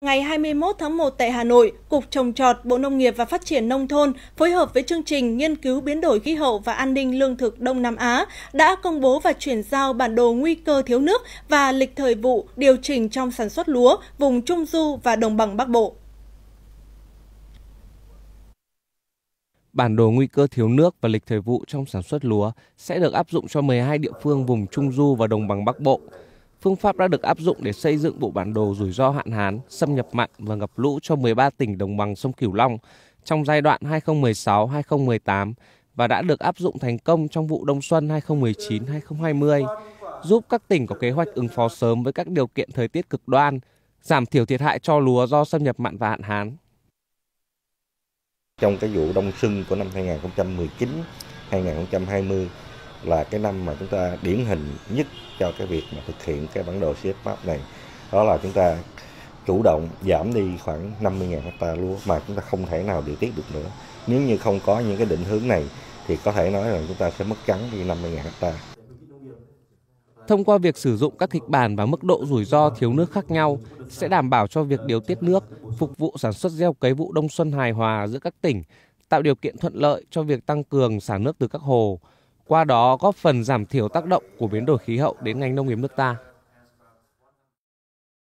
Ngày 21 tháng 1 tại Hà Nội, Cục Trồng Trọt, Bộ Nông nghiệp và Phát triển Nông thôn phối hợp với chương trình Nghiên cứu biến đổi khí hậu và an ninh lương thực Đông Nam Á đã công bố và chuyển giao bản đồ nguy cơ thiếu nước và lịch thời vụ điều chỉnh trong sản xuất lúa vùng Trung Du và Đồng bằng Bắc Bộ. Bản đồ nguy cơ thiếu nước và lịch thời vụ trong sản xuất lúa sẽ được áp dụng cho 12 địa phương vùng Trung Du và Đồng bằng Bắc Bộ – Phương pháp đã được áp dụng để xây dựng bộ bản đồ rủi ro hạn hán, xâm nhập mặn và ngập lũ cho 13 tỉnh đồng bằng sông Cửu Long trong giai đoạn 2016-2018 và đã được áp dụng thành công trong vụ đông xuân 2019-2020, giúp các tỉnh có kế hoạch ứng phó sớm với các điều kiện thời tiết cực đoan, giảm thiểu thiệt hại cho lúa do xâm nhập mặn và hạn hán. Trong cái vụ đông xuân của năm 2019 2020 là cái năm mà chúng ta điển hình nhất cho cái việc mà thực hiện cái bản đồ CF Map này đó là chúng ta chủ động giảm đi khoảng 50.000 hecta lúa mà chúng ta không thể nào điều tiết được nữa. Nếu như không có những cái định hướng này thì có thể nói rằng chúng ta sẽ mất trắng đi 50.000 hecta. Thông qua việc sử dụng các kịch bản và mức độ rủi ro thiếu nước khác nhau sẽ đảm bảo cho việc điều tiết nước, phục vụ sản xuất gieo cấy vụ đông xuân hài hòa giữa các tỉnh, tạo điều kiện thuận lợi cho việc tăng cường xả nước từ các hồ, qua đó góp phần giảm thiểu tác động của biến đổi khí hậu đến ngành nông nghiệp nước ta.